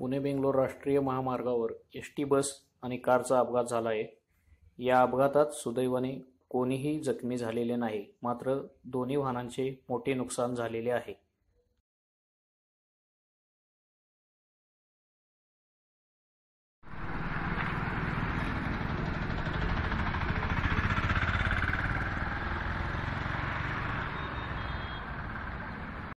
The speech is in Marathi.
पुणे बेंगलोर राष्ट्रीय महामार्गावर एस टी बस आणि कारचा अपघात झाला आहे या अपघातात सुदैवाने कोणीही जखमी झालेले नाही मात्र दोन्ही वाहनांचे मोठे नुकसान झालेले आहे